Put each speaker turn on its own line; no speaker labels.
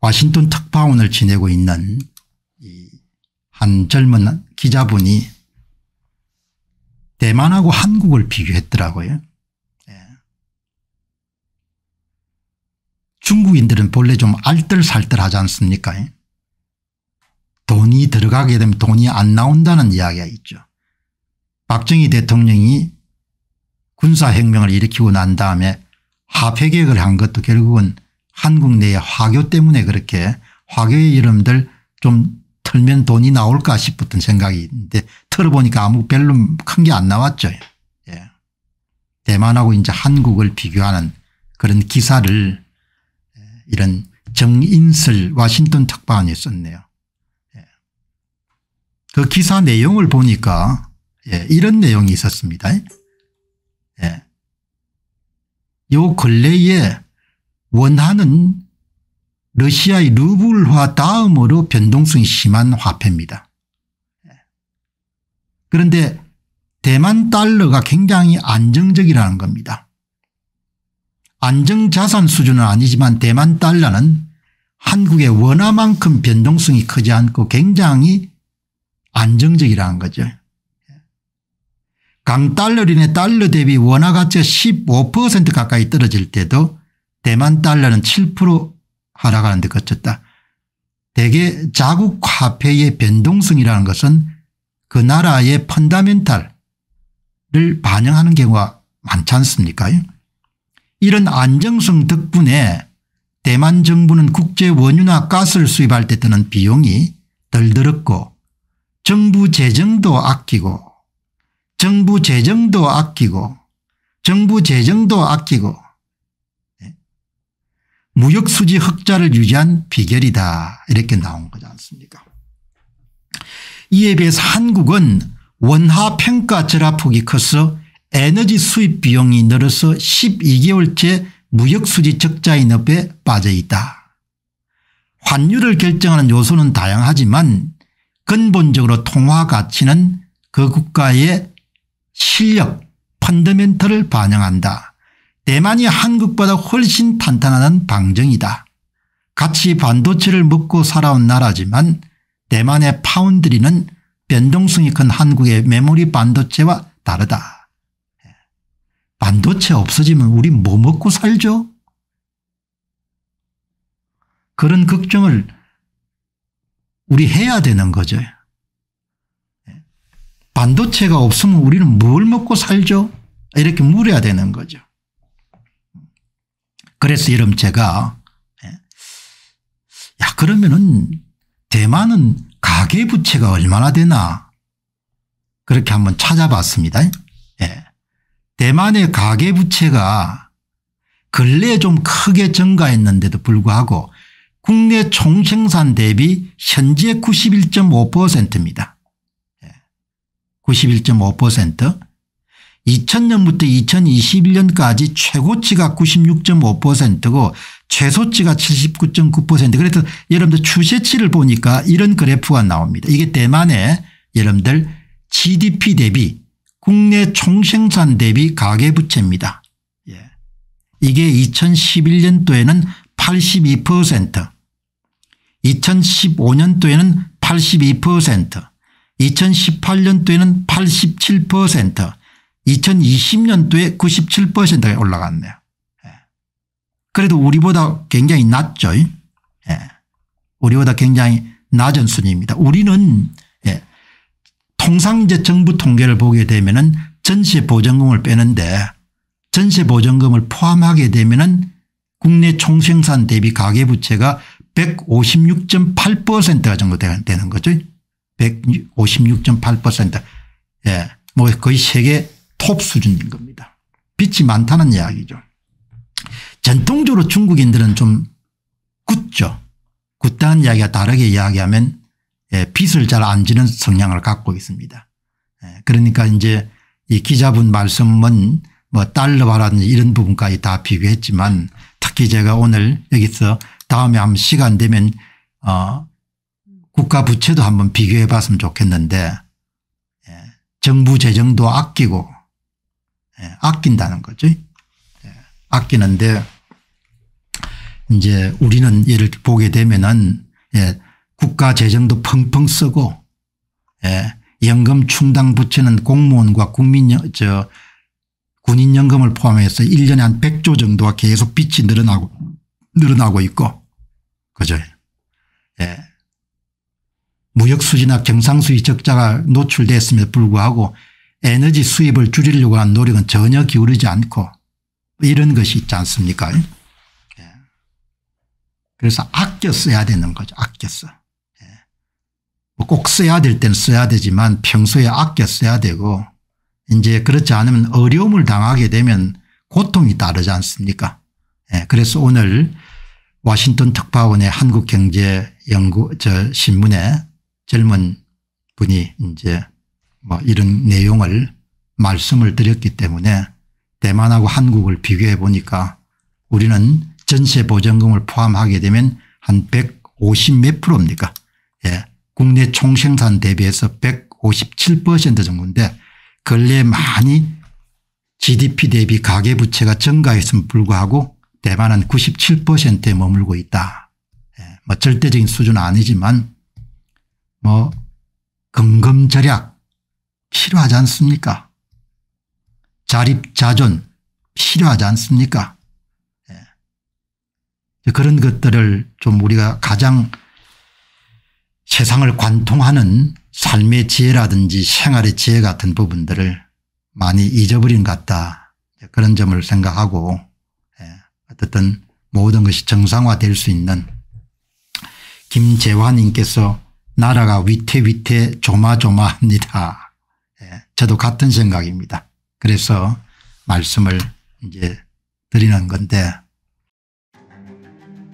와싱턴 특파원을 지내고 있는 이 한 젊은 기자분이 대만하고 한국을 비교했더라고요. 예. 중국인들은 본래 좀 알뜰살뜰하지 않습니까 예. 돈이 들어가게 되면 돈이 안 나온다는 이야기가 있죠. 박정희 대통령이 군사혁명을 일으키고 난 다음에 합폐 계획을 한 것도 결국은 한국 내에 화교 때문에 그렇게 화교의 이름들 좀틀면 돈이 나올까 싶었던 생각이 있는데 틀어보니까 아무 별로 큰 게 안 나왔죠. 예. 대만하고 이제 한국을 비교하는 그런 기사를 예, 이런 정인슬 와싱턴 특파원이 썼네요. 예. 그 기사 내용을 보니까 예, 이런 내용이 있었습니다. 예. 요 근래에 원화는 러시아의 루블화 다음으로 변동성이 심한 화폐입니다. 예. 그런데 대만 달러가 굉장히 안정적이라는 겁니다. 안정자산 수준은 아니지만 대만 달러는 한국의 원화만큼 변동성이 크지 않고 굉장히 안정적이라는 거죠. 예. 강달러린의 달러 대비 원화 가치가 15% 가까이 떨어질 때도 대만 달러는 7% 하락하는데 거쳤다 대개 자국 화폐의 변동성이라는 것은 그 나라의 펀다멘탈을 반영하는 경우가 많지 않습니까 이런 안정성 덕분에 대만 정부는 국제 원유나 가스를 수입할 때 드는 비용이 덜 들었고 정부 재정도 아끼고 정부 재정도 아끼고 정부 재정도 아끼고 무역수지 흑자를 유지한 비결이다 이렇게 나온 거지 않습니까 이에 비해서 한국은 원화평가 절하폭이 커서 에너지 수입 비용이 늘어서 12개월째 무역수지 적자인 업에 빠져 있다. 환율을 결정하는 요소는 다양하지만 근본적으로 통화 가치는 그 국가의 실력 펀더멘털을 반영한다. 대만이 한국보다 훨씬 탄탄한 방정이다. 같이 반도체를 먹고 살아온 나라지만 대만의 파운드리는 변동성이 큰 한국의 메모리 반도체와 다르다. 반도체 없어지면 우리 뭐 먹고 살죠? 그런 걱정을 우리 해야 되는 거죠. 반도체가 없으면 우리는 뭘 먹고 살죠? 이렇게 물어야 되는 거죠. 그래서 이름 분 제가 예. 야 그러면은 대만은 가계부채가 얼마나 되나 그렇게 한번 찾아봤습니다. 예. 대만의 가계부채가 근래에 좀 크게 증가했는데도 불구하고 국내 총생산 대비 현재 91.5%입니다. 91.5% 예. 2000년부터 2021년까지 최고치가 96.5%고 최소치가 79.9% 그래서 여러분들 추세치를 보니까 이런 그래프가 나옵니다. 이게 대만의 여러분들 GDP 대비 국내 총생산 대비 가계부채입니다. 예. 이게 2011년도에는 82% 2015년도에는 82% 2018년도에는 87% 2020년도에 9 7가 올라갔네요. 예. 그래도 우리보다 굉장히 낮죠. 예. 우리보다 굉장히 낮은 수준입니다. 우리는 예, 통상 이제 정부 통계를 보게 되면 은 전세보전금을 빼는데 전세보전금을 포함하게 되면 은 국내 총생산 대비 가계부채가 156.8%가 정도 되는 거죠. 156.8%. 예. 뭐 거의 세계 톱 수준인 겁니다. 빛이 많다는 이야기죠. 전통적으로 중국인들은 좀 굳죠. 굳다는 이야기와 다르게 이야기하면 예, 빛을 잘 안 지는 성향을 갖고 있습니다. 예, 그러니까 이제 이 기자분 말씀은 뭐 달러바라든지 이런 부분까지 다 비교했지만 특히 제가 오늘 여기서 다음에 한번 시간 되면 어 국가 부채도 한번 비교해 봤으면 좋겠는데 예, 정부 재정도 아끼고 예, 아낀다는 거죠. 예, 아끼는데 이제 우리는 예를 보게 되면은 예, 국가 재정도 펑펑 쓰고 예, 연금 충당 부채는 공무원과 국민 저 군인연금을 포함해서 1년에 한 100조 정도가 계속 빚이 늘어나고 늘어나고 있고 그죠. 예. 무역수지나 경상수지 적자가 노출됐음에도 불구하고 에너지 수입을 줄이려고 한 노력은 전혀 기울이지 않고 이런 것이 있지 않습니까? 예. 그래서 아껴 써야 되는 거죠. 아껴 써. 예. 뭐 꼭 써야 될 때는 써야 되지만 평소에 아껴 써야 되고 이제 그렇지 않으면 어려움을 당하게 되면 고통이 따르지 않습니까? 예. 그래서 오늘 워싱턴 특파원의 한국경제연구 저 신문에 젊은 분이 이제 뭐 이런 내용을 말씀을 드렸기 때문에 대만하고 한국을 비교해 보니까 우리는 전세보증금을 포함하게 되면 한 150 몇 프로입니까 예. 국내 총생산 대비해서 157% 정도인데 근래 많이 GDP 대비 가계부채가 증가했음 불구하고 대만은 97%에 머물고 있다. 예. 뭐 절대적인 수준은 아니지만 뭐 금검절약 필요하지 않습니까? 자립자존 필요하지 않습니까? 예. 그런 것들을 좀 우리가 가장 세상을 관통하는 삶의 지혜라든지 생활의 지혜 같은 부분들을 많이 잊어버린 것 같다. 그런 점을 생각하고 예. 어쨌든 모든 것이 정상화될 수 있는 김재환님께서 나라가 위태위태 조마조마합니다. 저도 같은 생각입니다. 그래서 말씀을 이제 드리는 건데